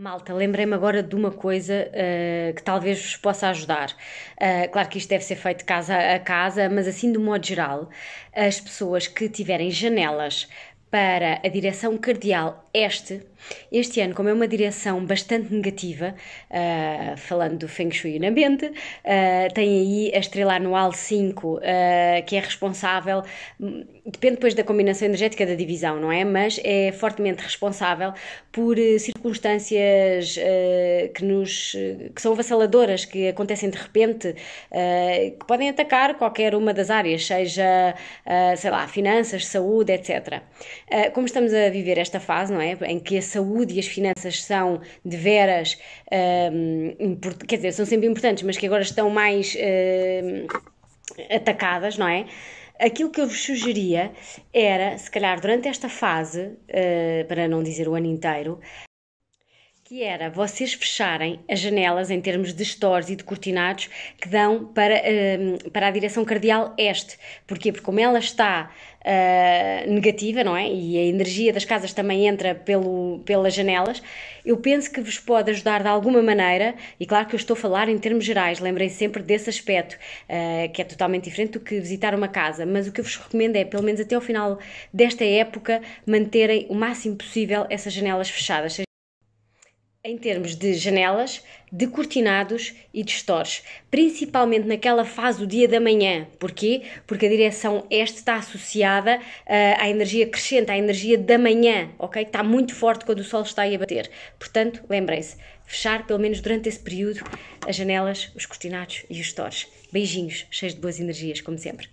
Malta, lembrei-me agora de uma coisa uh, que talvez vos possa ajudar. Uh, claro que isto deve ser feito casa a casa, mas assim, de modo geral, as pessoas que tiverem janelas para a direção cardeal este. Este ano, como é uma direção bastante negativa, uh, falando do Feng Shui na mente, uh, tem aí a estrela anual 5, uh, ah, que é responsável, depende depois da combinação energética da divisão, não é? Mas é fortemente responsável por eh, circunstâncias eh, que, nos, que são vaciladoras que acontecem de repente, eh, que podem atacar qualquer uma das áreas, seja, sei lá, finanças, saúde, etc. Eh, como estamos a viver esta fase, não é? Em que a saúde e as finanças são de veras, ehm, quer dizer, são sempre importantes, mas que agora estão mais ehm, atacadas, não é? Aquilo que eu vos sugeria era, se calhar, durante esta fase, eh, para não dizer o ano inteiro, que era vocês fecharem as janelas em termos de stores e de cortinados que dão para, ehm, para a direção cardeal este. Porquê? Porque como ela está uh, negativa, não é? E a energia das casas também entra pelo, pelas janelas, eu penso que vos pode ajudar de alguma maneira, e claro que eu estou a falar em termos gerais, lembrem sempre desse aspecto, uh, que é totalmente diferente do que visitar uma casa, mas o que eu vos recomendo é, pelo menos até ao final desta época, manterem o máximo possível essas janelas fechadas em termos de janelas, de cortinados e de stores, principalmente naquela fase do dia da manhã. Porquê? Porque a direção este está associada uh, à energia crescente, à energia da manhã, ok? Está muito forte quando o sol está aí a bater. Portanto, lembrem-se, fechar pelo menos durante esse período as janelas, os cortinados e os stores. Beijinhos, cheios de boas energias, como sempre.